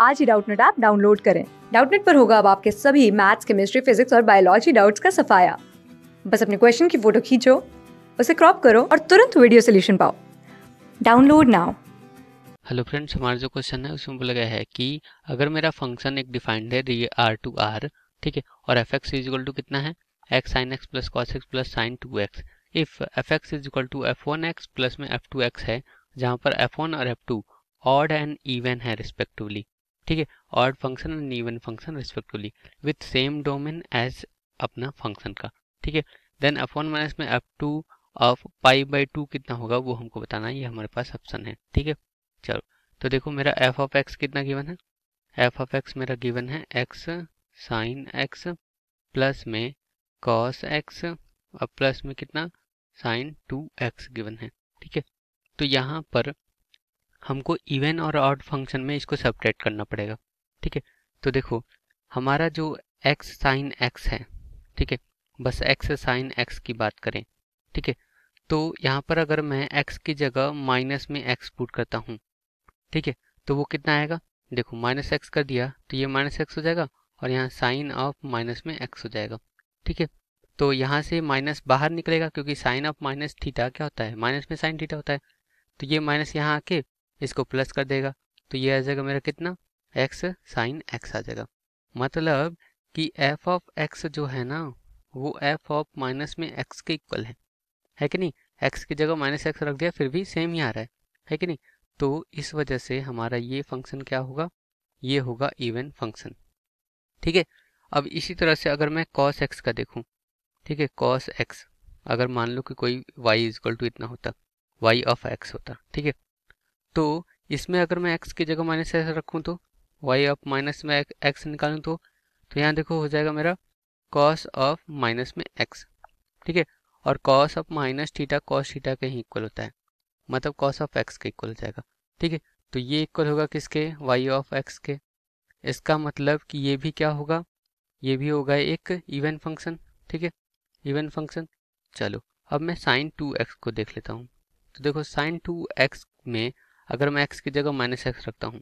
आज ही Doubtnut app download करें डाउटनेट पर होगा अब आपके सभी मैथ्स केमिस्ट्री फिजिक्स और बायोलॉजी डाउट्स का सफाया बस अपने क्वेश्चन की फोटो खींचो उसे क्रॉप करो और तुरंत वीडियो सोल्यूशन पाओ डाउनलोड नाउ हेलो फ्रेंड्स हमारा जो क्वेश्चन है उसमें बोला गया है कि अगर मेरा फंक्शन एक डिफाइंड है आर टू आर ठीक है और f x is equal to कितना है x sine x plus cos x plus sine two x if f x is equal to f one x plus में एफ टू एक्स है जहां पर f one और f two odd and even है respectively ठीक है odd function and even function respectively with same domain as अपना function का ठीक है देन एफ वन माइनस में f two of pi by two कितना होगा वो हमको बताना है ये हमारे पास ऑप्शन है ठीक है चलो तो देखो मेरा एफ ऑफ एक्स कितना गिवन है एफ ऑफ एक्स मेरा गिवन है एक्स साइन एक्स प्लस में कॉस एक्स और प्लस में कितना साइन टू एक्स गिवन है ठीक है तो यहाँ पर हमको इवन और ऑड फंक्शन में इसको सब्ट्रैक्ट करना पड़ेगा ठीक है तो देखो हमारा जो एक्स साइन एक्स है ठीक है बस एक्स साइन एक्स की बात करें ठीक है तो यहाँ पर अगर मैं एक्स की जगह माइनस में एक्स पुट करता हूँ ठीक है तो वो कितना आएगा देखो माइनस एक्स कर दिया तो ये माइनस एक्स हो जाएगा और यहाँ साइन ऑफ माइनस में एक्स हो जाएगा ठीक है तो यहाँ से माइनस बाहर निकलेगा क्योंकि साइन ऑफ माइनस थीटा क्या होता है माइनस में साइन थीटा होता है तो ये माइनस यहाँ आके इसको प्लस कर देगा तो ये आ जाएगा मेरा कितना एक्स साइन एक्स आ जाएगा मतलब कि एफ ऑफ एक्स जो है ना वो एफ ऑफ माइनस में एक्स के इक्वल है है कि नहीं एक्स की जगह माइनस एक्स रख दिया फिर भी सेम ही आ रहा है है कि नहीं तो इस वजह से हमारा ये फंक्शन क्या होगा ये होगा इवन फंक्शन ठीक है अब इसी तरह से अगर मैं कॉस एक्स का देखूँ ठीक है कॉस एक्स अगर मान लो कि कोई वाई इजक्वल टू इतना होता वाई ऑफ एक्स होता ठीक है तो इसमें अगर मैं एक्स की जगह माइनस एस रखूँ तो वाई ऑफ माइनस में एक्स निकालूँ तो तो यहाँ देखो हो जाएगा मेरा कॉस ऑफ माइनस में एक्स ठीक है और cos of minus theta cos theta के ही इक्वल होता है मतलब कॉस ऑफ एक्स के इक्वल हो जाएगा ठीक है तो ये इक्वल होगा किसके वाई ऑफ एक्स के इसका मतलब कि ये भी क्या होगा ये भी होगा एक इवन फंक्शन ठीक है इवन फंक्शन चलो अब मैं साइन टू एक्स को देख लेता हूँ तो देखो साइन टू एक्स में अगर मैं एक्स की जगह माइनस एक्स रखता हूँ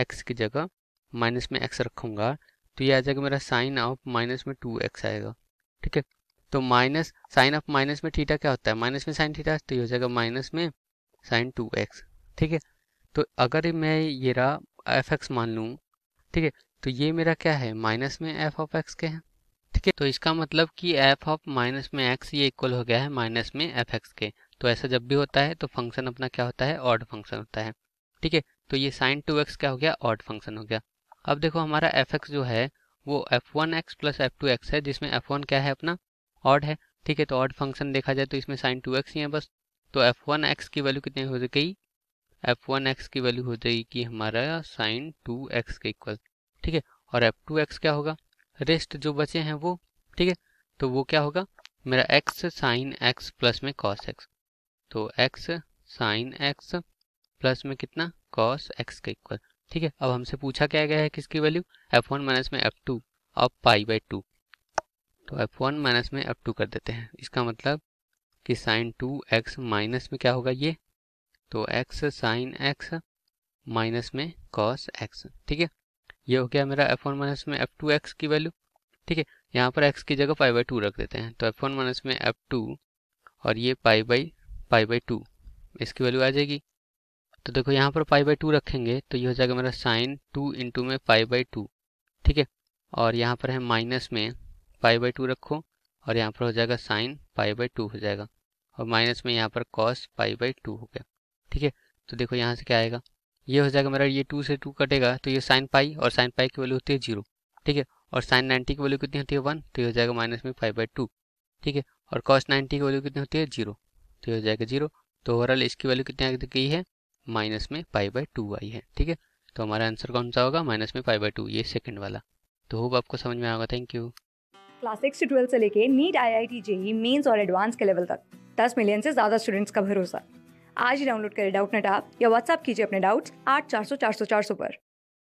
एक्स की जगह माइनस में एक्स रखूँगा तो ये आ जाएगा मेरा साइन ऑफ माइनस में टू एक्स आएगा ठीक है तो माइनस साइन ऑफ माइनस में थीटा क्या होता है माइनस में साइन थीटा तो ये हो जाएगा माइनस में साइन टू एक्स ठीक है तो अगर मैं ये रहा एफ एक्स मान लूँ ठीक है तो ये मेरा क्या है माइनस में एफ ऑफ एक्स के हैं ठीक है तो इसका मतलब कि एफ ऑफ माइनस में एक्स ये इक्वल हो गया है माइनस में एफ एक्स के तो ऐसा जब भी होता है तो फंक्शन अपना क्या होता है ऑड फंक्शन होता है ठीक है तो ये साइन टू एक्स क्या हो गया ऑड फंक्शन हो गया अब देखो हमारा एफ एक्स जो है वो f one x plus f two x है जिसमें एफ वन क्या है अपना ऑड है ठीक है तो ऑड फंक्शन देखा जाए तो इसमें साइन टू एक्स ही है बस तो एफ वन एक्स की वैल्यू कितनी हो गई एफ वन एक्स की वैल्यू हो जाएगी हमारा साइन टू एक्स के इक्वल ठीक है और एफ टू एक्स क्या होगा रेस्ट जो बचे हैं वो ठीक है तो वो क्या होगा मेरा एक्स साइन एक्स प्लस में कॉस एक्स तो एक्स साइन एक्स प्लस में कितना कॉस एक्स का इक्वल ठीक है अब हमसे पूछा क्या गया है किसकी वैल्यू एफ वन माइनस में एफ टू और पाई बाई टू तो एफ वन माइनस में एफ टू कर देते हैं इसका मतलब कि साइन टू एक्स माइनस में क्या होगा ये तो एक्स साइन एक्स माइनस में कॉस एक्स ठीक है ये हो गया मेरा एफ वन माइनस में एफ टू एक्स की वैल्यू ठीक है यहाँ पर एक्स की जगह पाई बाई टू रख देते हैं तो एफ वन माइनस में एफ टू और ये pi by pi by two इसकी वैल्यू आ जाएगी तो देखो यहाँ पर पाई बाई टू रखेंगे तो ये हो जाएगा मेरा साइन टू इंटू में पाई बाई टू ठीक है और यहाँ पर है माइनस में पाई बाई टू रखो और यहाँ पर हो जाएगा साइन पाई बाई टू हो जाएगा और माइनस में यहाँ पर कॉस पाई बाई टू हो गया ठीक है तो देखो यहाँ से क्या आएगा ये हो जाएगा मेरा ये टू से टू कटेगा तो ये साइन पाई और साइन पाई की वैल्यू होती है जीरो ठीक है और साइन नाइन्टी की वैल्यू कितनी होती है वन तो ये हो जाएगा माइनस में फाइव बाई टू ठीक है और कॉस नाइन्टी की वैल्यू कितनी होती है जीरो तो ये हो जाएगा जीरो तो ओवरऑल इसकी वैल्यू कितनी आ गई है माइनस में पाई बाई टू आई है ठीक है तो हमारा आंसर कौन सा होगा माइनस में फाइव बाई टू ये सेकंड वाला तो होप आपको समझ में आएगा थैंक यू क्लास सिक्स से ट्वेल्थ से लेके NEET I I T JEE mains और एडवांस के लेवल तक दस मिलियन से ज्यादा स्टूडेंट्स का भरोसा आज ही डाउनलोड करें डाउट नेट आप या व्हाट्सअप कीजिए अपने डाउट्स आठ चार सौ चार सौ चार सौ पर